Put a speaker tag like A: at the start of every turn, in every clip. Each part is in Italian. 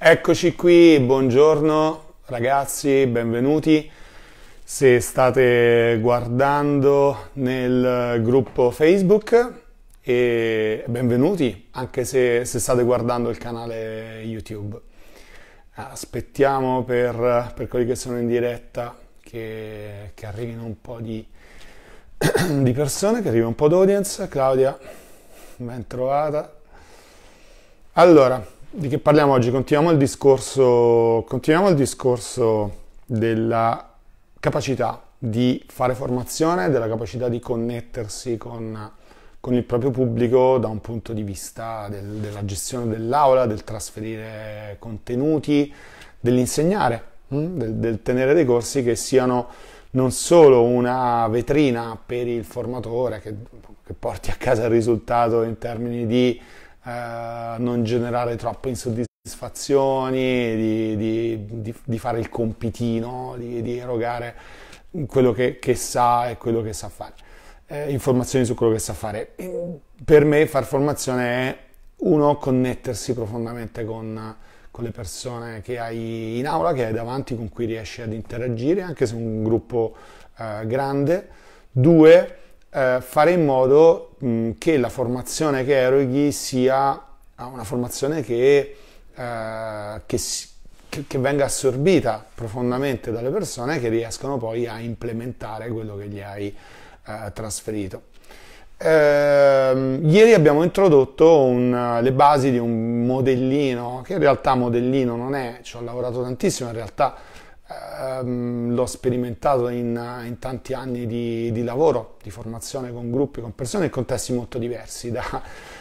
A: Eccoci qui, buongiorno ragazzi, benvenuti. Se state guardando nel gruppo Facebook e benvenuti anche se, se state guardando il canale YouTube. Aspettiamo per, per quelli che sono in diretta che, che arrivino un po' di, di persone, che arrivi un po' d'audience. Claudia, ben trovata. Allora, di che parliamo oggi? Continuiamo il discorso, continuiamo il discorso della capacità di fare formazione, della capacità di connettersi con, con il proprio pubblico da un punto di vista del, della gestione dell'aula, del trasferire contenuti, dell'insegnare, mm? del, del tenere dei corsi che siano non solo una vetrina per il formatore che, che porti a casa il risultato in termini di non generare troppe insoddisfazioni, di, di, di, di fare il compitino, di, erogare quello che, che, sa e quello che sa fare. Eh, informazioni su quello che sa fare. Per me far formazione è uno, connettersi profondamente con, con, le persone che hai in aula, che hai davanti, con cui riesci ad interagire, anche se è un gruppo eh, grande. Due, eh, fare in modo mh, che la formazione che eroghi sia una formazione che, eh, che, che, che, venga assorbita profondamente dalle persone che riescono poi a implementare quello che gli hai eh, trasferito. Ehm, ieri abbiamo introdotto un, le basi di un modellino, che in realtà modellino non è, ci ho lavorato tantissimo, in realtà ehm, l'ho sperimentato in, in, tanti anni di, di, lavoro, di formazione con gruppi, con persone in contesti molto diversi, da,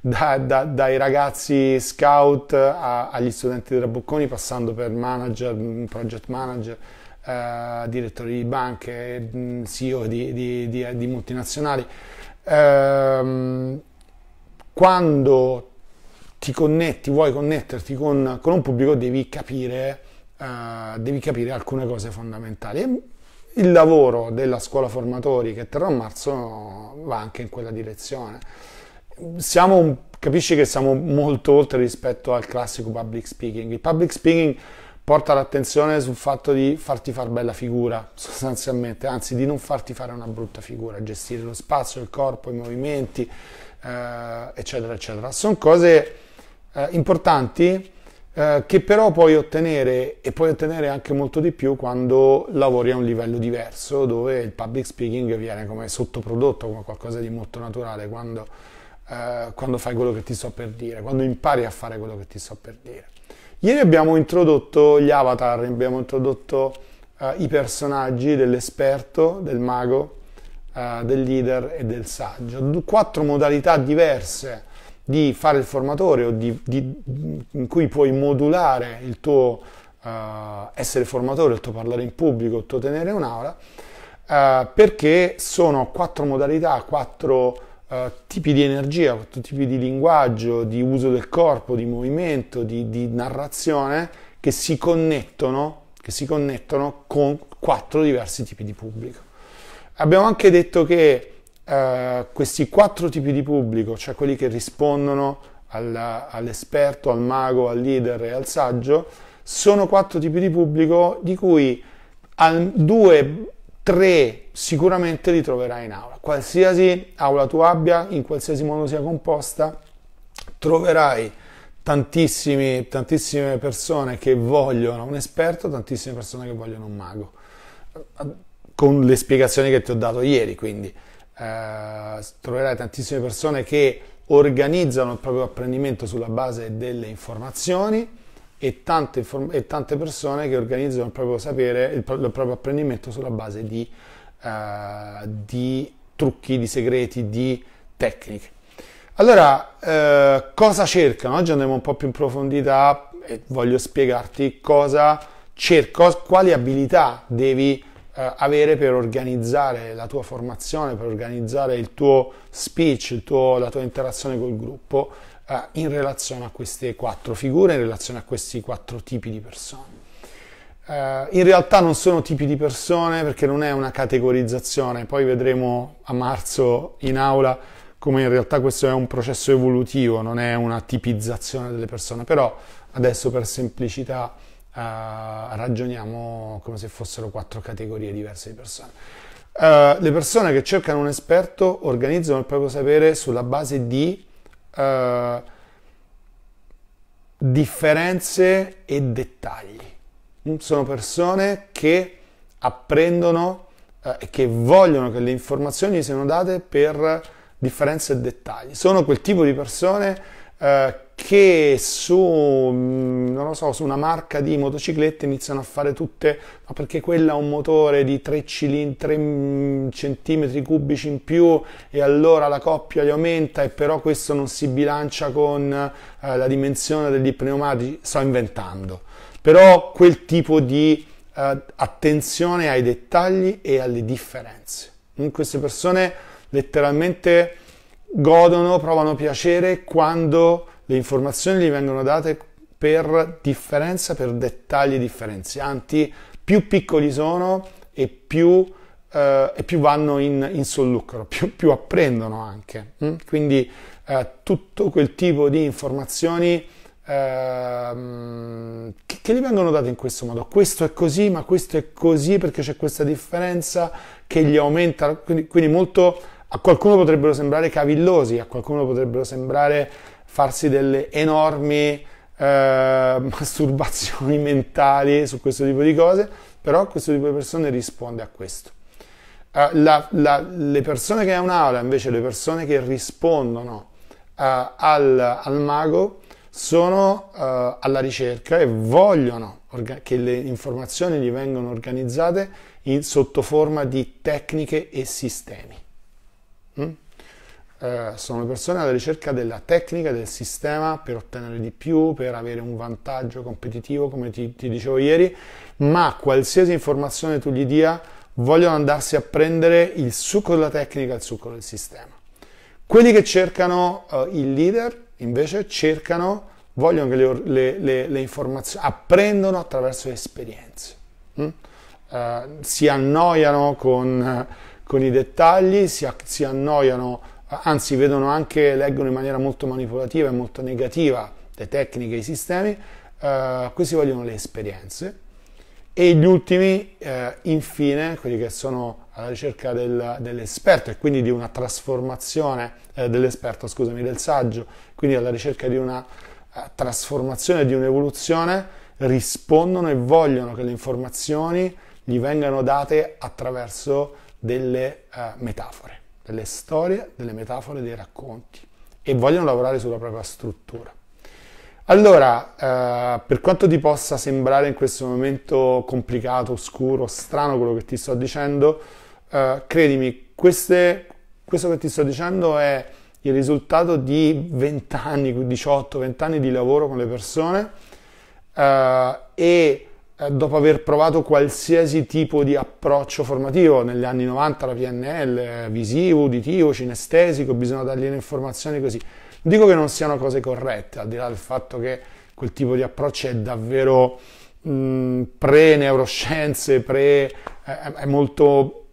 A: da, da, dai ragazzi scout a, agli studenti di Rabocconi, passando per manager, mm, project manager, eh, direttori di banche, mm, CEO di, di, di multinazionali. Eh, quando ti connetti, vuoi connetterti con, con un pubblico, devi capire eh, devi capire alcune cose fondamentali. E il lavoro della scuola formatori che terrà a marzo va anche in quella direzione. Un, capisci che siamo molto oltre rispetto al classico public speaking. Il public speaking porta l'attenzione sul fatto di farti far bella figura, sostanzialmente, anzi di non farti fare una brutta figura, gestire lo spazio, il corpo, i movimenti, eh, eccetera, eccetera. Sono cose eh, importanti eh, che però puoi ottenere e puoi ottenere anche molto di più quando lavori a un livello diverso dove il public speaking viene come sottoprodotto, come qualcosa di molto naturale quando, eh, quando fai quello che ti sto per dire, quando impari a fare quello che ti sto per dire. Ieri abbiamo introdotto gli avatar, abbiamo introdotto eh, i personaggi dell'esperto, del mago, eh, del leader e del saggio, quattro modalità diverse di fare il formatore o di, di, in cui puoi modulare il tuo uh, essere formatore, il tuo parlare in pubblico, il tuo tenere un'aula, uh, perché sono quattro modalità, quattro uh, tipi di energia, quattro tipi di linguaggio, di uso del corpo, di movimento, di, di narrazione che si connettono che si connettono con quattro diversi tipi di pubblico. Abbiamo anche detto che eh, questi quattro tipi di pubblico, cioè quelli che rispondono alla, all'esperto, al mago, al leader e al saggio, sono quattro tipi di pubblico di cui al, due, tre sicuramente li troverai in aula. Qualsiasi aula tu abbia, in qualsiasi modo sia composta, troverai tantissime persone che vogliono un esperto, tantissime persone che vogliono un mago, con le spiegazioni che ti ho dato ieri, quindi eh, troverai tantissime persone che organizzano il proprio apprendimento sulla base delle informazioni e tante, inform- e tante persone che organizzano il proprio sapere, il, pro- il proprio apprendimento sulla base di, eh, di, trucchi, di segreti, di tecniche. Allora, eh, cosa cercano? Oggi andiamo un po' più in profondità e voglio spiegarti cosa cerco, quali abilità devi eh, avere per organizzare la tua formazione, per organizzare il tuo speech, il tuo, la tua interazione col gruppo eh, in relazione a queste quattro figure, in relazione a questi quattro tipi di persone. Eh, in realtà non sono tipi di persone perché non è una categorizzazione, poi vedremo a marzo in aula come in realtà questo è un processo evolutivo, non è una tipizzazione delle persone, però adesso per semplicità eh, ragioniamo come se fossero quattro categorie diverse di persone. Uh, le persone che cercano un esperto organizzano il proprio sapere sulla base di uh, differenze e dettagli. Mm, sono persone che apprendono uh, e che vogliono che le informazioni siano date per differenze e dettagli. Sono quel tipo di persone che che su, mm, non so, su una marca di motociclette iniziano a fare tutte, ma perché quella ha un motore di 3, cilindri, 3 cm cubici in più e allora la coppia gli aumenta e però questo non si bilancia con eh, la dimensione degli pneumatici, sto inventando. Però quel tipo di eh, attenzione ai dettagli e alle differenze. In mm, queste persone letteralmente godono, provano piacere quando le informazioni gli vengono date per differenza, per dettagli differenzianti, più piccoli sono e più, eh, e più vanno in, in sollucro, più, più, apprendono anche. Mm? Quindi eh, tutto quel tipo di informazioni eh, che, che gli vengono date in questo modo. Questo è così, ma questo è così perché c'è questa differenza che gli aumenta, quindi, quindi molto, a qualcuno potrebbero sembrare cavillosi, a qualcuno potrebbero sembrare farsi delle enormi eh, masturbazioni mentali su questo tipo di cose, però questo tipo di persone risponde a questo. Eh, la, la, le persone che è un'aula, invece le persone che rispondono eh, al, al, mago, sono eh, alla ricerca e vogliono orga- che le informazioni gli vengano organizzate in, sotto forma di tecniche e sistemi. Mm? Eh, sono persone alla ricerca della tecnica, del sistema per ottenere di più, per avere un vantaggio competitivo, come ti, ti dicevo ieri, ma qualsiasi informazione tu gli dia vogliono andarsi a prendere il succo della tecnica, il succo del sistema. Quelli che cercano eh, il leader invece cercano, vogliono che le, le, le, le informazioni apprendono attraverso le esperienze. Mm? Eh, si annoiano con, con i dettagli, si, si annoiano anzi vedono anche, leggono in maniera molto manipolativa e molto negativa le tecniche i sistemi, eh, questi vogliono le esperienze. E gli ultimi, eh, infine, quelli che sono alla ricerca del, dell'esperto e quindi di una trasformazione eh, dell'esperto, scusami, del saggio, quindi alla ricerca di una eh, trasformazione, di un'evoluzione, rispondono e vogliono che le informazioni gli vengano date attraverso delle eh, metafore delle storie, delle metafore, dei racconti e vogliono lavorare sulla propria struttura. Allora, eh, per quanto ti possa sembrare in questo momento complicato, oscuro, strano quello che ti sto dicendo, eh, credimi, queste, questo che ti sto dicendo è il risultato di 20 anni, 18, 20 anni di lavoro con le persone eh, e eh, dopo aver provato qualsiasi tipo di approccio formativo negli anni 90 la PNL, eh, visivo, uditivo, cinestesico, bisogna dargli le informazioni così. dico che non siano cose corrette, al di là del fatto che quel tipo di approccio è davvero mh, pre-neuroscienze, pre, è, è, molto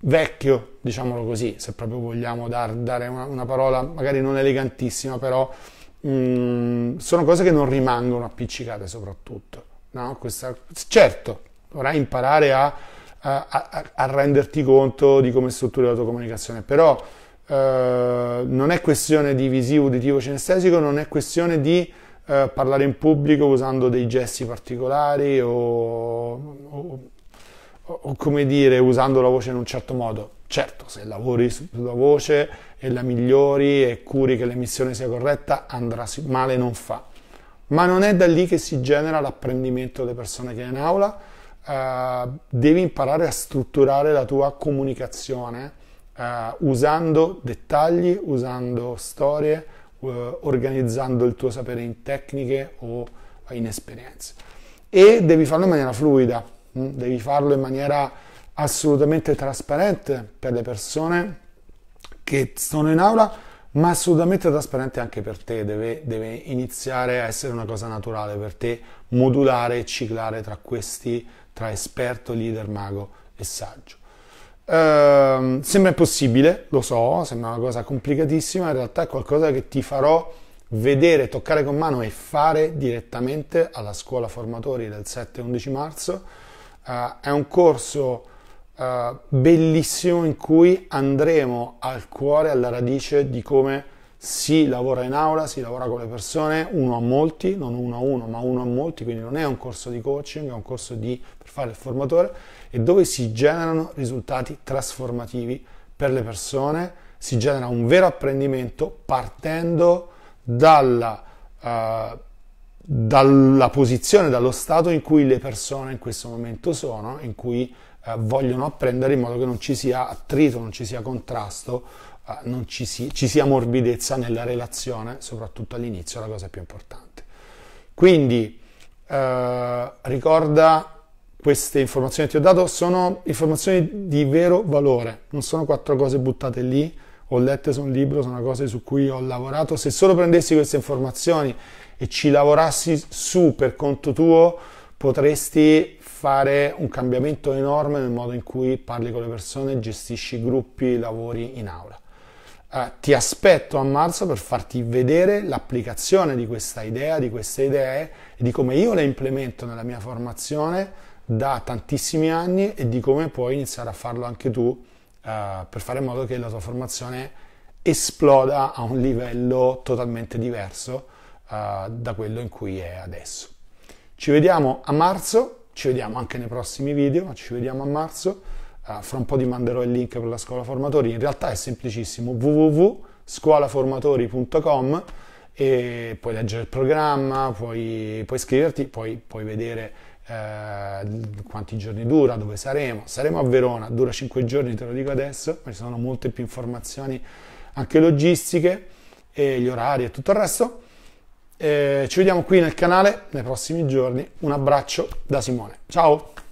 A: vecchio, diciamolo così, se proprio vogliamo dar, dare una, una, parola magari non elegantissima, però mh, sono cose che non rimangono appiccicate soprattutto No? Questa, certo, dovrai imparare a, a, a, a, renderti conto di come strutturi la tua comunicazione, però eh, non è questione di visivo, uditivo, cinestesico, non è questione di eh, parlare in pubblico usando dei gesti particolari o, o, o, come dire usando la voce in un certo modo. Certo, se lavori sulla voce e la migliori e curi che l'emissione sia corretta, andrà male non fa ma non è da lì che si genera l'apprendimento delle persone che è in aula. Eh, devi imparare a strutturare la tua comunicazione eh, usando dettagli, usando storie, eh, organizzando il tuo sapere in tecniche o in esperienze. E devi farlo in maniera fluida, mh? Mm? devi farlo in maniera assolutamente trasparente per le persone che sono in aula ma assolutamente trasparente anche per te, deve, deve, iniziare a essere una cosa naturale per te, modulare e ciclare tra questi, tra esperto, leader, mago e saggio. Ehm, sembra impossibile, lo so, sembra una cosa complicatissima, in realtà è qualcosa che ti farò vedere, toccare con mano e fare direttamente alla scuola formatori del 7-11 marzo. Ehm, è un corso eh, bellissimo in cui andremo al cuore, alla radice di come si lavora in aula, si lavora con le persone, uno a molti, non uno a uno, ma uno a molti, quindi non è un corso di coaching, è un corso di, per fare il formatore e dove si generano risultati trasformativi per le persone, si genera un vero apprendimento partendo dalla... Uh, dalla posizione, dallo stato in cui le persone in questo momento sono, in cui eh, vogliono apprendere in modo che non ci sia attrito, non ci sia contrasto, eh, non ci, si, ci sia morbidezza nella relazione, soprattutto all'inizio, la cosa più importante. Quindi eh, ricorda queste informazioni che ti ho dato, sono informazioni di vero valore, non sono quattro cose buttate lì ho lette su un libro, sono cose su cui ho lavorato. Se solo prendessi queste informazioni e ci lavorassi su per conto tuo, potresti fare un cambiamento enorme nel modo in cui parli con le persone, gestisci gruppi, lavori in aula. Eh, ti aspetto a marzo per farti vedere l'applicazione di questa idea, di queste idee e di come io le implemento nella mia formazione da tantissimi anni e di come puoi iniziare a farlo anche tu eh, per fare in modo che la tua formazione esploda a un livello totalmente diverso eh, da quello in cui è adesso. Ci vediamo a marzo, ci vediamo anche nei prossimi video, ci vediamo a marzo, eh, fra un po' ti manderò il link per la scuola formatori, in realtà è semplicissimo www.scuolaformatori.com e puoi leggere il programma, puoi, puoi iscriverti, puoi, puoi vedere eh, quanti giorni dura, dove saremo. Saremo a Verona, dura 5 giorni, te lo dico adesso, ma ci sono molte più informazioni anche logistiche, e gli orari e tutto il resto. Eh, ci vediamo qui nel canale nei prossimi giorni. Un abbraccio da Simone. Ciao!